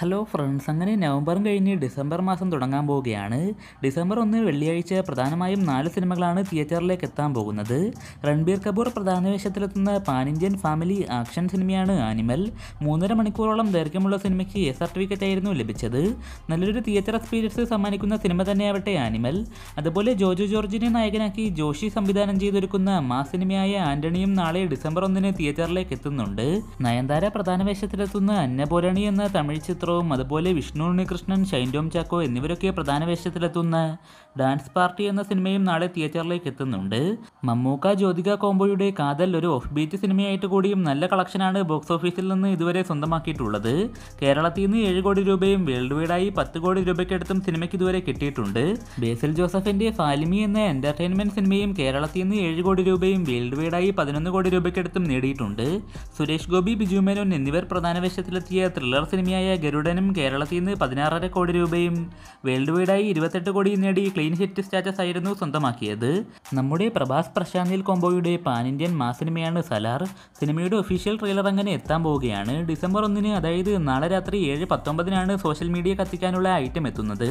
hello friends അങ്ങനെ നവംബറും കഴിഞ്ഞ് December മാസം തുടങ്ങാൻ പോവുകയാണ് ഡിസംബർ ഒന്ന് വെള്ളിയാഴ്ച പ്രധാനമായും നാല് സിനിമകളാണ് തിയേറ്ററിലേക്ക് എത്താൻ പോകുന്നത് രൺബീർ കപൂർ പ്രധാന വേഷത്തിലെത്തുന്ന പാൻ ഇന്ത്യൻ ഫാമിലി ആക്ഷൻ സിനിമയാണ് ആനിമൽ മൂന്നര മണിക്കൂറോളം ദൈർഘ്യമുള്ള സിനിമയ്ക്ക് എ സർട്ടിഫിക്കറ്റ് ആയിരുന്നു ലഭിച്ചത് നല്ലൊരു തിയേറ്റർ എക്സ്പീരിയൻസ് സമ്മാനിക്കുന്ന സിനിമ തന്നെയാവട്ടെ ആനിമൽ അതുപോലെ ജോജു ജോർജിനെ നായകനാക്കി ജോഷി സംവിധാനം ചെയ്തൊരുക്കുന്ന മാ സിനിമയായ ആന്റണിയും നാളെ ഡിസംബർ ഒന്നിന് തിയേറ്ററിലേക്ക് എത്തുന്നുണ്ട് നയൻതാര പ്രധാന വേഷത്തിലെത്തുന്ന അന്നപോരണി എന്ന തമിഴ് ചിത്രം മഹാപാത്രവും അതുപോലെ വിഷ്ണു ഉണ്ണികൃഷ്ണൻ ഷൈൻഡോം ചാക്കോ എന്നിവരൊക്കെ പ്രധാന വേഷത്തിലെത്തുന്ന ഡാൻസ് പാർട്ടി എന്ന സിനിമയും നാളെ തിയേറ്ററിലേക്ക് എത്തുന്നുണ്ട് മമ്മൂക്ക ജ്യോതിക കോംബോയുടെ കാതൽ ഒരു ഓഫ് ബീറ്റ് സിനിമയായിട്ട് കൂടിയും നല്ല കളക്ഷനാണ് ബോക്സ് ഓഫീസിൽ നിന്ന് ഇതുവരെ സ്വന്തമാക്കിയിട്ടുള്ളത് കേരളത്തിൽ നിന്ന് ഏഴ് കോടി രൂപയും വേൾഡ് വൈഡായി പത്ത് കോടി രൂപയ്ക്കടുത്തും സിനിമയ്ക്ക് ഇതുവരെ കിട്ടിയിട്ടുണ്ട് ബേസിൽ ജോസഫിന്റെ ഫാലിമി എന്ന എന്റർടൈൻമെന്റ് സിനിമയും കേരളത്തിൽ നിന്ന് ഏഴ് കോടി രൂപയും വേൾഡ് വൈഡായി പതിനൊന്ന് കോടി രൂപയ്ക്കടുത്തും നേടിയിട്ടുണ്ട് സുരേഷ് ഗോപി ബിജു മേനോൻ എന്നിവർ പ്രധാന വേഷത്തിലെത്തിയ ത്രില്ലർ സിനിമയായ ഗരു ഗരുഡനും കേരളത്തിൽ നിന്ന് പതിനാറര കോടി രൂപയും വേൾഡ് വൈഡായി ഇരുപത്തെട്ട് കോടിയും നേടി ക്ലീൻ ഹിറ്റ് സ്റ്റാറ്റസ് ആയിരുന്നു സ്വന്തമാക്കിയത് നമ്മുടെ പ്രഭാസ് പ്രശാന്തിൽ കോംബോയുടെ പാൻ ഇന്ത്യൻ സിനിമയാണ് സലാർ സിനിമയുടെ ഒഫീഷ്യൽ ട്രെയിലർ അങ്ങനെ എത്താൻ പോവുകയാണ് ഡിസംബർ ഒന്നിന് അതായത് നാളെ രാത്രി ഏഴ് പത്തൊമ്പതിനാണ് സോഷ്യൽ മീഡിയ കത്തിക്കാനുള്ള ഐറ്റം എത്തുന്നത്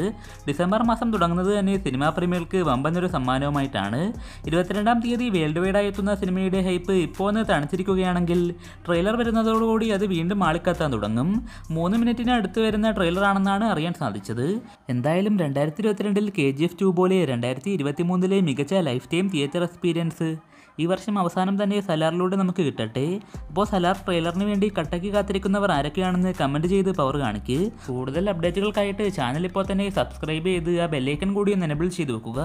ഡിസംബർ മാസം തുടങ്ങുന്നത് തന്നെ സിനിമാ പ്രേമികൾക്ക് വമ്പനൊരു സമ്മാനവുമായിട്ടാണ് ഇരുപത്തിരണ്ടാം തീയതി വേൾഡ് വൈഡായി എത്തുന്ന സിനിമയുടെ ഹൈപ്പ് ഇപ്പോൾ ഒന്ന് തണുത്തിരിക്കുകയാണെങ്കിൽ ട്രെയിലർ വരുന്നതോടുകൂടി അത് വീണ്ടും ആളിക്കത്താൻ തുടങ്ങും മൂന്ന് മിനിറ്റിന് അടുത്ത് വരുന്ന ആണെന്നാണ് അറിയാൻ സാധിച്ചത് എന്തായാലും രണ്ടായിരത്തി ഇരുപത്തിരണ്ടിൽ കെ ജി എഫ് ടു പോലെ രണ്ടായിരത്തി ഇരുപത്തി മൂന്നിലെ മികച്ച ലൈഫ് ടൈം തിയേറ്റർ എക്സ്പീരിയൻസ് ഈ വർഷം അവസാനം തന്നെ സലാറിലൂടെ നമുക്ക് കിട്ടട്ടെ അപ്പോൾ സലാർ ട്രെയിലറിന് വേണ്ടി കട്ടയ്ക്ക് കാത്തിരിക്കുന്നവർ ആരൊക്കെയാണെന്ന് കമൻറ്റ് ചെയ്ത് പവർ കാണിക്ക് കൂടുതൽ അപ്ഡേറ്റുകൾക്കായിട്ട് ചാനൽ ഇപ്പോൾ തന്നെ സബ്സ്ക്രൈബ് ചെയ്ത് ആ ബെല്ലൈക്കൺ കൂടി ഒന്ന് എനബിൾ ചെയ്ത് വെക്കുക